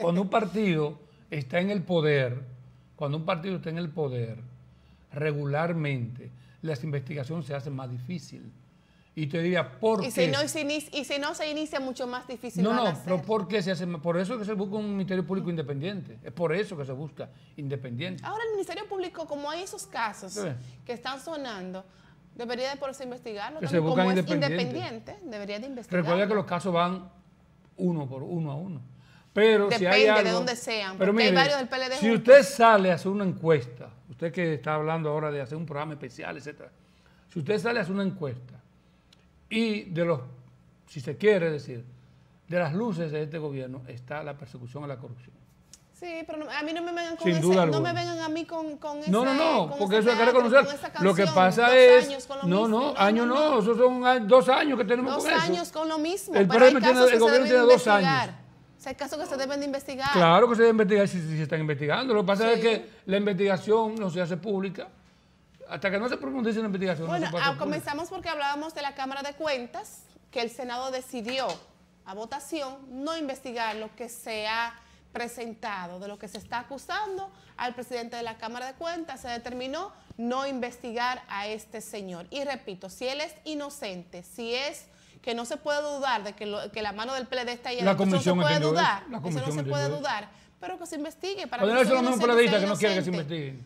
Cuando un partido está en el poder, cuando un partido está en el poder, regularmente las investigaciones se hacen más difíciles. Y te diría, ¿por qué? Si no, y, si, no se inicia, mucho más difícil. No, no, pero ¿por se hace más? Por eso que se busca un Ministerio Público independiente. Es por eso que se busca independiente. Ahora, el Ministerio Público, como hay esos casos que están sonando, debería de poderse investigarlo. como independiente. es independiente, debería de investigarlo. Recuerda que los casos van uno por uno a uno. Pero Depende si hay de dónde sean, pero hay varios del PLD. Si usted sale a hacer una encuesta, usted que está hablando ahora de hacer un programa especial, etcétera, si usted sale a hacer una encuesta y de los, si se quiere decir, de las luces de este gobierno está la persecución a la corrupción. Sí, pero a mí no me vengan con Sin no me vengan a mí con, con No, no, no, porque eso hay que reconocer. lo que pasa es no, no, no, año no, Eso esos son dos años que tenemos dos con eso. Dos años con lo mismo, el, el gobierno tiene dos años. O sea, caso que se deben de investigar. Claro que se debe investigar si, se están investigando. Lo que pasa es que la investigación no se hace pública. Hasta que no se profundice en la investigación. Bueno, ah, comenzamos porque hablábamos de la Cámara de Cuentas, que el Senado decidió a votación no investigar lo que se ha presentado, de lo que se está acusando al presidente de la Cámara de Cuentas, se determinó no investigar a este señor. Y repito, si él es inocente, si es que no se puede dudar de que, que la mano del PLD está ahí. La comisión no se puede dudar, eso. no se puede dudar, pero que se investigue. Para no que eso los mismos periodistas que no quieren que se investigue.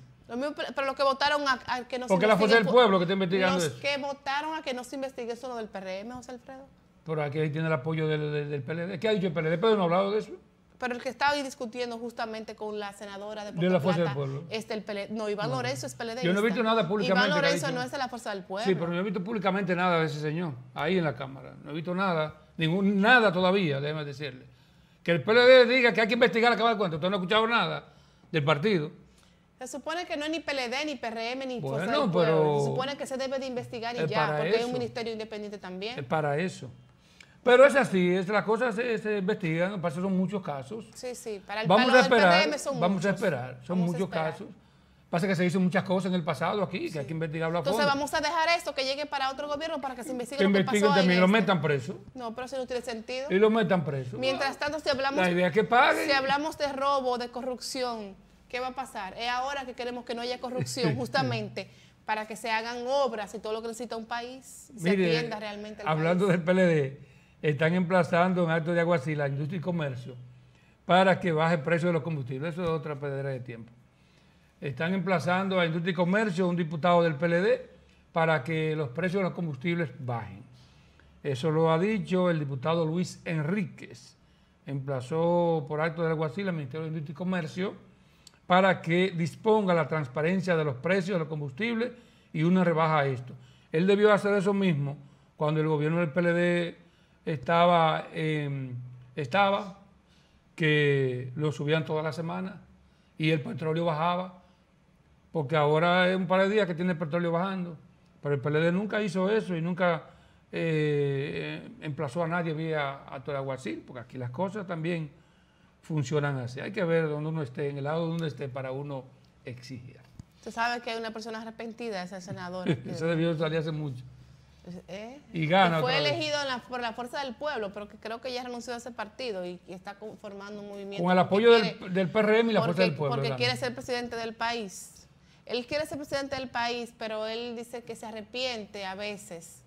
pero los que votaron a, que no se Porque la fuerza del pueblo que está investigando Los que votaron a que no se investigue eso lo del PRM, José Alfredo. Pero aquí tiene el apoyo del, del, del PLD. ¿Qué ha dicho el PLD? ¿Pero no ha hablado de eso? Pero el que está ahí discutiendo justamente con la senadora de, la Fuerza del Pueblo. este el no, Iván Lorenzo es PLD. Yo no he visto nada públicamente. Iván Lorenzo no es de la Fuerza del Pueblo. Sí, pero no he visto públicamente nada de ese señor ahí en la Cámara. No he visto nada, ningún, nada todavía, déjeme decirle. Que el PLD diga que hay que investigar a acabar de cuento Usted no ha escuchado nada del partido. Se supone que no es ni PLD, ni PRM, ni Fuerza del Pueblo. Se supone que se debe de investigar y ya, porque es hay un ministerio independiente también. Es para eso. Pero es así, es, las cosas se, investigan, pasa son muchos casos. Sí, sí, para el vamos a esperar, son Vamos a esperar, son muchos casos. Pasa que se hizo muchas cosas en el pasado aquí, que hay que investigarlo a fondo. Entonces vamos a dejar esto que llegue para otro gobierno para que se investigue que lo que investiguen pasó también, ahí lo este. metan preso. No, pero eso no tiene sentido. Y lo metan preso. Mientras tanto, si hablamos... La Si hablamos de robo, de corrupción, ¿qué va a pasar? Es ahora que queremos que no haya corrupción, justamente, para que se hagan obras y todo lo que necesita un país, se atienda realmente Hablando del PLD están emplazando en acto de aguacil a industria y comercio para que baje el precio de los combustibles. Eso es otra pérdida de tiempo. Están emplazando a industria y comercio, un diputado del PLD, para que los precios de los combustibles bajen. Eso lo ha dicho el diputado Luis Enríquez. Emplazó por acto de aguacil al Ministerio de Industria y Comercio para que disponga la transparencia de los precios de los combustibles y una rebaja a esto. Él debió hacer eso mismo cuando el gobierno del PLD estaba, em, estaba que lo subían toda la semana y el petróleo bajaba, porque ahora es un par de días que tiene el petróleo bajando, pero el PLD nunca hizo eso y nunca eh, emplazó a nadie vía a todo porque aquí las cosas también funcionan así. Hay que ver dónde uno esté, en el lado donde esté, para uno exigir. Se sabe que hay una persona arrepentida, ese senador. Ese debió salir hace mucho. Eh. y gana. Fue elegido por la fuerza del pueblo, pero que creo que ya renunció a ese partido y, está conformando un movimiento. Con el apoyo del, PRM y la fuerza del pueblo. Porque quiere ser presidente del país. Él quiere ser presidente del país, pero él dice que se arrepiente a veces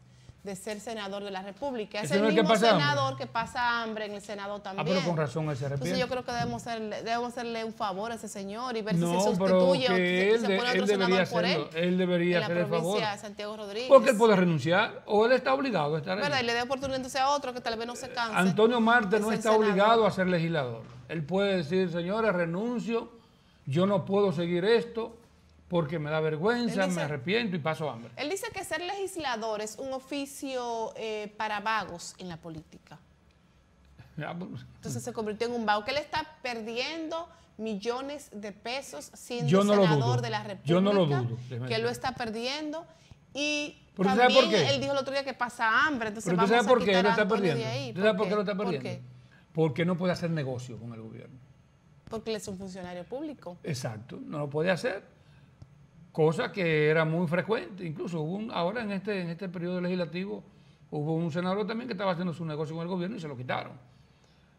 de ser senador de la República. Es el mismo senador que pasa hambre en el Senado ah, también. Ah, pero con razón ese se Entonces yo creo que debemos, hacerle, debemos hacerle un favor a ese señor y ver si se sustituye o él, se, pone otro senador por él. Él debería hacer favor. Santiago Rodríguez. Porque él puede renunciar o él está obligado a estar Verdad, y le dé oportunidad entonces a otro que tal vez no se canse. Antonio Marte no está obligado a ser legislador. Él puede decir, señores, renuncio, yo no puedo seguir esto, porque me da vergüenza, me arrepiento y paso hambre. Él dice que ser legislador es un oficio eh, para vagos en la política. Pues. Entonces se convirtió en un vago que él está perdiendo millones de pesos siendo senador de la República. Yo no lo dudo. Que lo está perdiendo. Y también él dijo el otro día que pasa hambre. Entonces vamos a por qué lo está perdiendo? por qué lo está perdiendo? ¿Por qué? Porque no puede hacer negocio con el gobierno. Porque él es un funcionario público. Exacto, no lo puede hacer cosa que era muy frecuente. Incluso hubo ahora en este, en este periodo legislativo hubo un senador también que estaba haciendo su negocio con el gobierno y se lo quitaron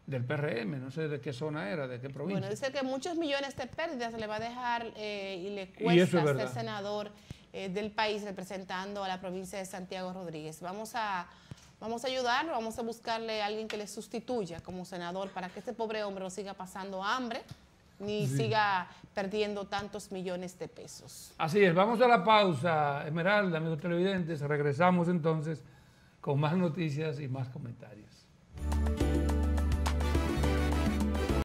del PRM, no sé de qué zona era, de qué provincia. Bueno, dice que muchos millones de pérdidas le va a dejar eh, y le cuesta ser senador eh, del país representando a la provincia de Santiago Rodríguez. Vamos a, vamos a ayudarlo, vamos a buscarle a alguien que le sustituya como senador para que este pobre hombre no siga pasando hambre ni siga perdiendo tantos millones de pesos. Así es, vamos a la pausa, Esmeralda, amigos televidentes, regresamos entonces con más noticias y más comentarios.